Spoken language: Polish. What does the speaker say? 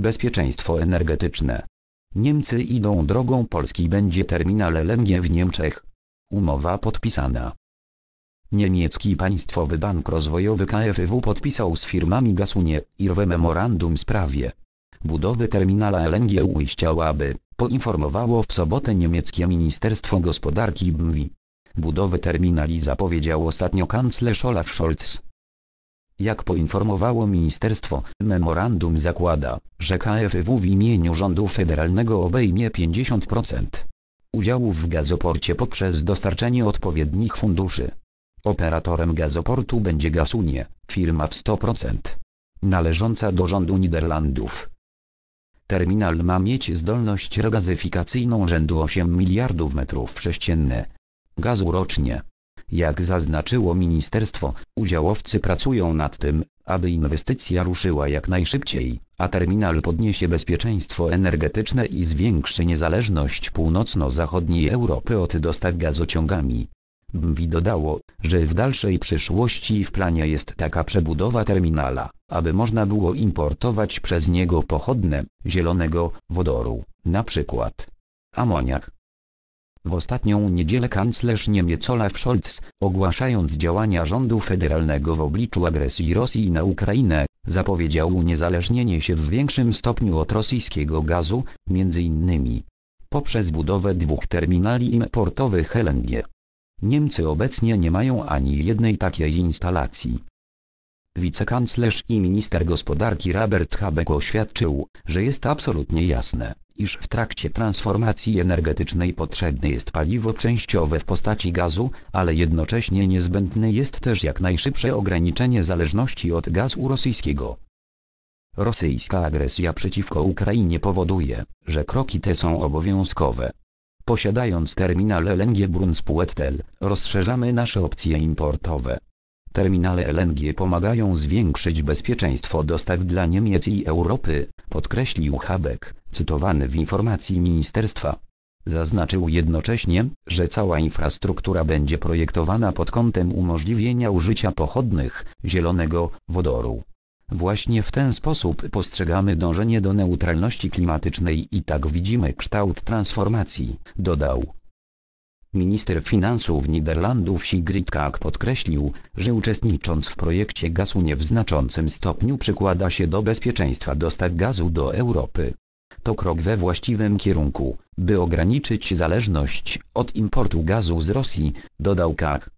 Bezpieczeństwo energetyczne. Niemcy idą drogą Polski będzie terminal LNG w Niemczech. Umowa podpisana. Niemiecki Państwowy Bank Rozwojowy KfW podpisał z firmami Gasunie IRWE memorandum w sprawie budowy terminala LNG ujścia Łaby, poinformowało w sobotę niemieckie Ministerstwo Gospodarki BMW. Budowę terminali zapowiedział ostatnio kanclerz Olaf Scholz. Jak poinformowało ministerstwo, memorandum zakłada, że KFW w imieniu rządu federalnego obejmie 50% udziału w gazoporcie poprzez dostarczenie odpowiednich funduszy. Operatorem gazoportu będzie Gasunie, firma w 100%. Należąca do rządu Niderlandów. Terminal ma mieć zdolność regazyfikacyjną rzędu 8 miliardów metrów sześciennych gazu rocznie. Jak zaznaczyło ministerstwo, udziałowcy pracują nad tym, aby inwestycja ruszyła jak najszybciej, a terminal podniesie bezpieczeństwo energetyczne i zwiększy niezależność północno-zachodniej Europy od dostaw gazociągami. BMWI dodało, że w dalszej przyszłości w planie jest taka przebudowa terminala, aby można było importować przez niego pochodne zielonego wodoru, na przykład amoniak, w ostatnią niedzielę kanclerz Niemiec Olaf Scholz, ogłaszając działania rządu federalnego w obliczu agresji Rosji na Ukrainę, zapowiedział uniezależnienie się w większym stopniu od rosyjskiego gazu, między innymi poprzez budowę dwóch terminali importowych LNG. Niemcy obecnie nie mają ani jednej takiej instalacji. Wicekanclerz i minister gospodarki Robert Habeck oświadczył, że jest absolutnie jasne, iż w trakcie transformacji energetycznej potrzebne jest paliwo częściowe w postaci gazu, ale jednocześnie niezbędne jest też jak najszybsze ograniczenie zależności od gazu rosyjskiego. Rosyjska agresja przeciwko Ukrainie powoduje, że kroki te są obowiązkowe. Posiadając terminal LNG Brunspuetel, rozszerzamy nasze opcje importowe. Terminale LNG pomagają zwiększyć bezpieczeństwo dostaw dla Niemiec i Europy, podkreślił Habek, cytowany w informacji ministerstwa. Zaznaczył jednocześnie, że cała infrastruktura będzie projektowana pod kątem umożliwienia użycia pochodnych, zielonego, wodoru. Właśnie w ten sposób postrzegamy dążenie do neutralności klimatycznej i tak widzimy kształt transformacji, dodał. Minister finansów Niderlandów Sigrid Kaak podkreślił, że uczestnicząc w projekcie gazu nie w znaczącym stopniu przykłada się do bezpieczeństwa dostaw gazu do Europy. To krok we właściwym kierunku, by ograniczyć zależność od importu gazu z Rosji, dodał Kaak.